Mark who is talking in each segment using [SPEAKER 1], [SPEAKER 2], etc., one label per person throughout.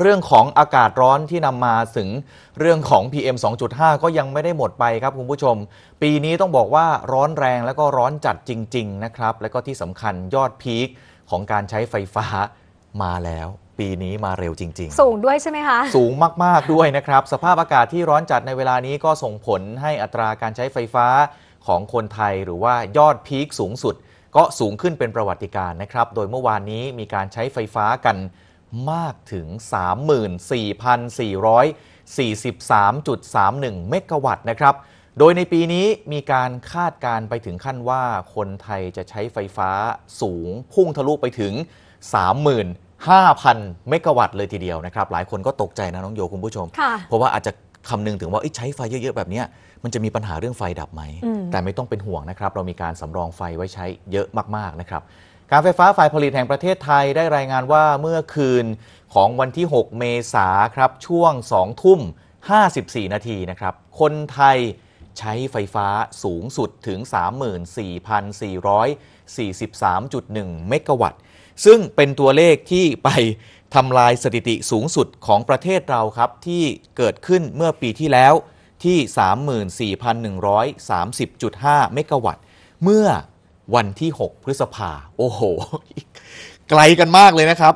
[SPEAKER 1] เรื่องของอากาศร้อนที่นำมาถึงเรื่องของ PM 2.5 ก็ยังไม่ได้หมดไปครับคุณผู้ชม ปีนี้ต้องบอกว่าร้อนแรงแล้วก็ร้อนจัดจริงๆนะครับและก็ที่สำคัญยอดพีคของการใช้ไฟฟ้ามาแล้ว ปีนี้มาเร็วจริง
[SPEAKER 2] ๆ สูงด้วยใช่ไหมคะสู
[SPEAKER 1] งมากๆด้วยนะครับสภาพอากาศที่ร้อนจัดในเวลานี้ก็ส่งผลให้อัตราการใช้ไฟฟ้าของคนไทย หรือว่ายอดพีคสูงสุดก็สูงขึ้นเป็นประวัติการนะครับโดยเมื่อวานนี้มีการใช้ไฟฟ้ากันมากถึง 34,443.31เมกะวัตต์นะครับ โดยในปีนี้มีการคาดการไปถึงขั้นว่าคนไทยจะใช้ไฟฟ้าสูง พุ่งทะลุไปถึง 35,000เมกะวัตต์เลยทีเดียวนะครับ หลายคนก็ตกใจนะน้องโยคุณผู้ชม เพราะว่าอาจจะคำนึงถึงว่าใช้ไฟเยอะๆแบบนี้มันจะมีปัญหาเรื่องไฟดับไหม แต่ไม่ต้องเป็นห่วงนะครับ เรามีการสำรองไฟไว้ใช้เยอะมากๆนะครับการไฟฟ้าฝ่ายผลิตแห่งประเทศไทยได้รายงานว่าเมื่อคืนของวันที่ 6 เมษาครับ ช่วง2ทุ่ม 54 นาทีนะครับ คนไทยใช้ไฟฟ้าสูงสุดถึง 34,443.1เมกะวัตต์ ซึ่งเป็นตัวเลขที่ไปทำลายสถิติสูงสุดของประเทศเราครับ ที่เกิดขึ้นเมื่อปีที่แล้วที่ 34,130.5 เมกะวัตต์ เมื่อวันที่ 6 พฤษภาโอ้โหไกลกันมากเลยนะครับ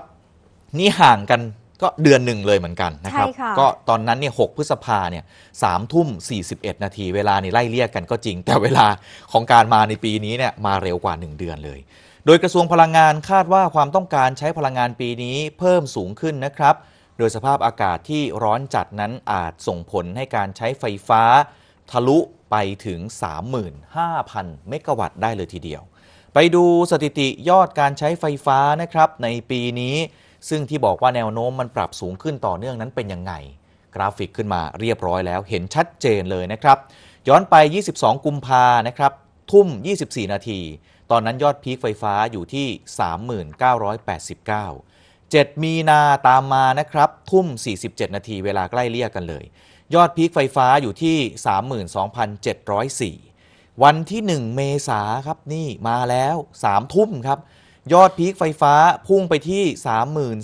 [SPEAKER 1] นี่ห่างกันก็เดือนหนึ่งเลยเหมือนกันนะครับ ก็ตอนนั้นเนี่ยหพฤษภาเนี่ยสามทุ่ม41 นาทีเวลาในไล่เรียกกันก็จริงแต่เวลาของการมาในปีนี้เนี่ยมาเร็วกว่า 1 เดือนเลย โดยกระทรวงพลังงานคาดว่าความต้องการใช้พลังงานปีนี้เพิ่มสูงขึ้นนะครับ โดยสภาพอากาศที่ร้อนจัดนั้นอาจส่งผลให้การใช้ไฟฟ้าทะลุไปถึง 35,000 เมกะวัตต์ได้เลยทีเดียว ไปดูสถิติยอดการใช้ไฟฟ้านะครับในปีนี้ ซึ่งที่บอกว่าแนวโน้มมันปรับสูงขึ้นต่อเนื่องนั้นเป็นยังไง กราฟิกขึ้นมาเรียบร้อยแล้วเห็นชัดเจนเลยนะครับ ย้อนไป 22 กุมภานะครับทุ่ม 24 นาที ตอนนั้นยอดพีคไฟฟ้าอยู่ที่ 3989 7 มีนาตามมา นะครับทุ่ม 47 นาที เวลาใกล้เลี่ยกันเลยยอดพีคไฟฟ้าอยู่ที่ 32,704 วันที่ 1 เมษาครับนี่มาแล้ว3 ทุ่มครับ ยอดพีคไฟฟ้าพุ่งไปที่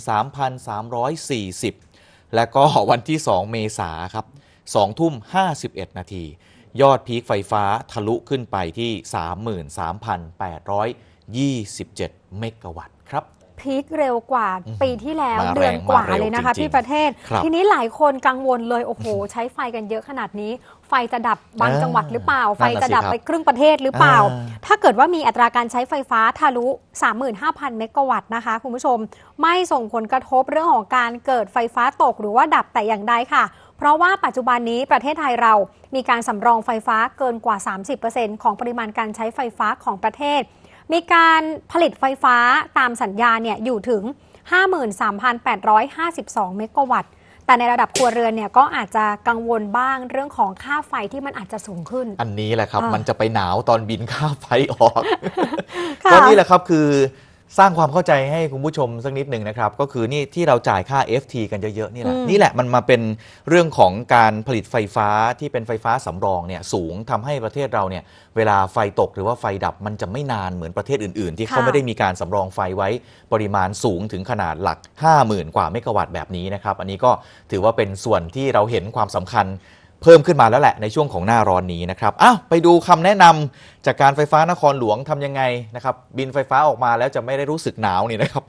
[SPEAKER 1] 33,340 และก็วันที่ 2 เมษาครับ 2 ทุ่ม 51 นาที ยอดพีคไฟฟ้าทะลุขึ้นไปที่ 33,827 เมกะวัตต์ครับ
[SPEAKER 2] พีคเร็วกว่าปีที่แล้วเดือนกว่าาเวเลยนะคะที่ประเทศ ทีนี้หลายคนกังวลเลย โอ้โห ใช้ไฟกันเยอะขนาดนี้ ไฟจะดับบางจังหวัดหรือเปล่า ไฟจะดับไปครึ่งประเทศหรือเปล่า่า ถ้าเกิดว่ามีอัตราการใช้ไฟฟ้าทะลุ 35,000 เมกะวัตต์นะคะคุณผู้ชม ไม่ส่งผลกระทบเรื่องของการเกิดไฟฟ้าตกหรือว่าดับแต่อย่างใดค่ะ เพราะว่าปัจจุบันนี้ประเทศไทยเรามีการสำรองไฟฟ้าเกินกว่า 30%ของปริมาณการใช้ไฟฟ้าของประเทศมีการผลิตไฟฟ้าตามสัญญาเนี่ยอยู่ถึง 53,852เมกะวัตต์ แต่ในระดับครัวเรือนเนี่ยก็อาจจะกังวลบ้างเรื่องของค่าไฟที่มันอาจจะสูงขึ้น อั
[SPEAKER 1] นนี้แหละครับมันจะไปหนาวตอนบินค่าไฟออก ก็นี่แหละครับคือสร้างความเข้าใจให้คุณผู้ชมสักนิดหนึ่งนะครับ ก็คือนี่ที่เราจ่ายค่า FT กันเยอะๆ นี่แหละ นี่แหละมันมาเป็นเรื่องของการผลิตไฟฟ้าที่เป็นไฟฟ้าสำรองเนี่ยสูงทำให้ประเทศเราเนี่ยเวลาไฟตกหรือว่าไฟดับมันจะไม่นานเหมือนประเทศอื่นๆ ที่เขาไม่ได้มีการสำรองไฟไว้ ปริมาณสูงถึงขนาดหลัก 50,000กว่าเมกะวัตต์แบบนี้นะครับอันนี้ก็ถือว่าเป็นส่วนที่เราเห็นความสำคัญเพิ่มขึ้นมาแล้วแหละในช่วงของหน้าร้อนนี้นะครับ อ้าวไปดูคำแนะนำจากการไฟฟ้านครหลวงทํำยังไงนะครับบินไฟฟ้าออกมาแล้วจะไม่ได้รู้สึกหนาวนี่นะครับ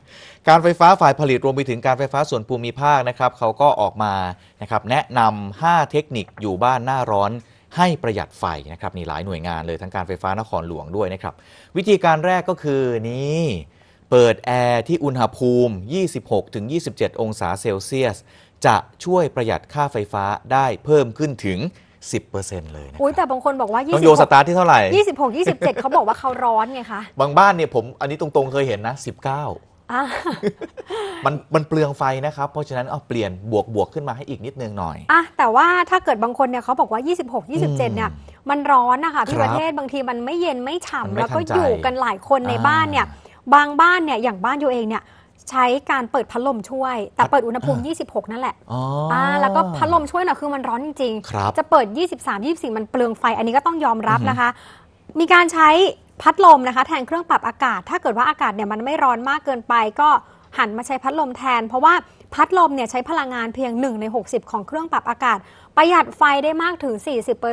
[SPEAKER 1] การไฟฟ้าฝ่ายผลิตรวมไปถึงการไฟฟ้าส่วนภูมิภาคนะครับเขาก็ออกมานะครับแนะนำ 5 เทคนิคอยู่บ้านหน้าร้อนให้ประหยัดไฟนะครับนี่หลายหน่วยงานเลยทั้งการไฟฟ้านครหลวงด้วยนะครับวิธีการแรกก็คือนี้เปิดแอร์ที่อุณหภูมิ 26-27 องศาเซลเซียสจะช่วยประหยัดค่าไฟฟ้าได้เพิ่มขึ้นถึง 10%เลย
[SPEAKER 2] นะคอุ้ยแต่บางคนบอกว่าต้องโยสตา
[SPEAKER 1] ร์ทที่เท่าไหร่ 26 2 7
[SPEAKER 2] เขาบอกว่าเขาร้อนไงคะ
[SPEAKER 1] บางบ้านเนี่ยผมอันนี้ตรงๆเคยเห็นนะ 19ามันมันเปลืองไฟนะครับ เพราะฉะนั้นเอาเปลี่ยนบวกบวกขึ้นมาให้อีกนิดนึงหน่อย
[SPEAKER 2] อะแต่ว่าถ้าเกิดบางคนเนี่ยเขาบอกว่า 26 27เนี่ยมันร้อนนะคะพี่ประเทศบางทีมันไม่เย็นไม่ฉ่ำ แล้วก็อยู่กันหลายคนในบ้านเนี่ยบางบ้านเนี่ยอย่างบ้านโยเองเนี่ยใช้การเปิดพัดลมช่วย แต่เปิดอุณหภูมิ 26 นั่นแหละอ๋อแล้วก็พัดลมช่วยน่ะคือมันร้อนจริงๆครับจะเปิด 23 24มันเปลืองไฟอันนี้ก็ต้องยอมรับนะคะ มีการใช้พัดลมนะคะแทนเครื่องปรับอากาศ ถ้าเกิดว่าอากาศเนี่ยมันไม่ร้อนมากเกินไป ก็หันมาใช้พัดลมแทนเพราะว่าพัดลมเนี่ยใช้พลังงานเพียง 1 ใน 60 ของเครื่องปรับอากาศ ประหยัดไฟได้มากถึง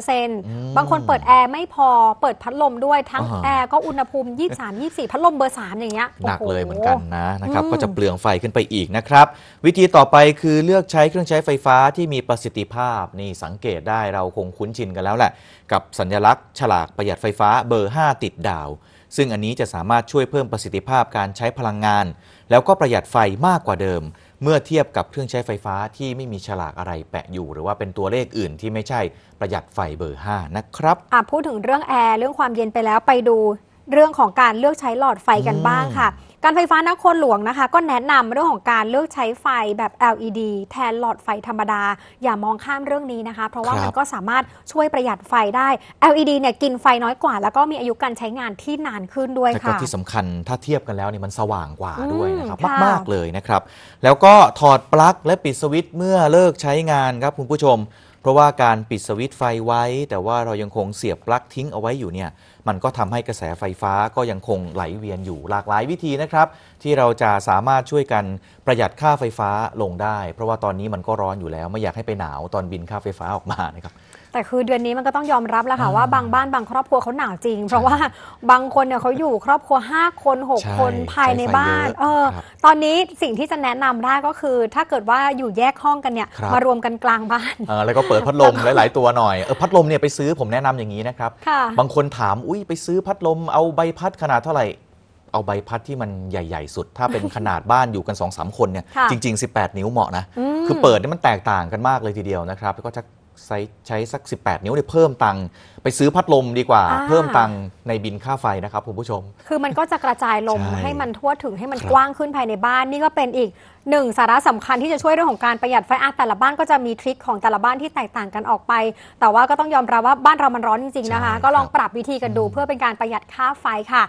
[SPEAKER 2] 40%บางคนเปิดแอร์ไม่พอเปิดพัดลมด้วยทั้งแอร์ก็อุณหภูมิ 23 24 พัดลมเบอร์ 3 อย่างเงี้ยหนักเลยเหมือนกัน
[SPEAKER 1] นะนะครับ ก็จะเปลืองไฟขึ้นไปอีกนะครับ วิธีต่อไปคือเลือกใช้เครื่องใช้ไฟฟ้าที่มีประสิทธิภาพนี่สังเกตได้เราคงคุ้นชินกันแล้วแหละ กับสัญลักษณ์ ฉลากประหยัดไฟฟ้าเบอร์ 5 ติดดาว ซึ่งอันนี้จะสามารถช่วยเพิ่มประสิทธิภาพการใช้พลังงาน แล้วก็ประหยัดไฟมากกว่าเดิมเมื่อเทียบกับเครื่องใช้ไฟฟ้าที่ไม่มีฉลากอะไรแปะอยู่ หรือว่าเป็นตัวเลขอื่นที่ไม่ใช่ประหยัดไฟเบอร์ 5 นะครับ
[SPEAKER 2] อพูดถึงเรื่องแอร์ เรื่องความเย็นไปแล้วไปดู เรื่องของการเลือกใช้หลอดไฟกันบ้างค่ะการไฟฟ้านครหลวงนะคะ ก็แนะนำเรื่องของการเลือกใช้ไฟแบบ LED แทนหลอดไฟธรรมดา อย่ามองข้ามเรื่องนี้นะคะ เพราะว่ามันก็สามารถช่วยประหยัดไฟได้ LED เนี่ยกินไฟน้อยกว่า แล้วก็มีอายุการใช้งานที่นานขึ้นด้วยค่ะแต่ก็ที่
[SPEAKER 1] สำคัญถ้าเทียบกันแล้วเนี่ยมันสว่างกว่าด้วยนะครับมากมากเลยนะครับ แล้วก็ถอดปลั๊กและปิดสวิตช์เมื่อเลิกใช้งานครับคุณผู้ชม เพราะว่าการปิดสวิตช์ไฟไว้ แต่ว่าเรายังคงเสียบปลั๊กทิ้งเอาไว้อยู่เนี่ยมันก็ทำให้กระแสไฟฟ้าก็ยังคงไหลเวียนอยู่หลากหลายวิธีนะนะครับที่เราจะสามารถช่วยกันประหยัดค่าไฟฟ้าลงได้ เพราะว่าตอนนี้มันก็ร้อนอยู่แล้วไม่อยากให้ไปหนาวตอนบินค่าไฟฟ้าออกมานะครับ
[SPEAKER 2] แต่คือเดือนนี้มันก็ต้องยอมรับแล้วค่ะ ว่าบางบ้านบางครอบครัวเขาหนาวจริง เพราะว่าบางคนเนี่ยเขาอยู่ครอบครัว5คน6 คนภายในบ้านเออตอนนี้สิ่งที่จะแนะนำได้ก็คือ ถ้าเกิดว่าอยู่แยกห้องกันเนี่ยมารวมกันกลางบ้านเออแล้วก็เปิดพัดลมห
[SPEAKER 1] ลายๆตัวหน่อยเออพัดลมเนี่ยไปซื้อผมแนะนำอย่างนี้นะครับบางคนถามอุ้ยไปซื้อพัดลมเอาใบพัดขนาดเท่าไหร่เอาใบพัดที่มันใหญ่ ๆ สุด ถ้าเป็นขนาดบ้านอยู่กัน2อสคนเนี่ยจริง ๆ 18 นิ้วเหมาะนะ คือเปิดนี่มันแตกต่างกันมากเลยทีเดียวนะครับ ก็จะใช้ใช้สัก 18 นิ้วเนี่ยเพิ่มตังค์ไปซื้อพัดลมดีกว่า เพิ่มตังค์ในบินค่าไฟนะครับคุณผู้ชม
[SPEAKER 2] คือมันก็จะกระจายลมใให้มันทั่วถึงให้มันกว้างขึ้นภายในบ้าน นี่ก็เป็นอีกหนึ่งสาระสำคัญที่จะช่วยเรื่องของการประหยัดไฟอาแต่ละบ้านก็จะมีทริคของแต่ละบ้านที่แตกต่างกันออกไปแต่ว่าก็ต้องยอมรับว่าบ้านเรามันร้อนจริงๆนะคะ ก็ลองปรับวิธีกันดูเพื่อเป็นการประหยัดค่าไฟค่ะ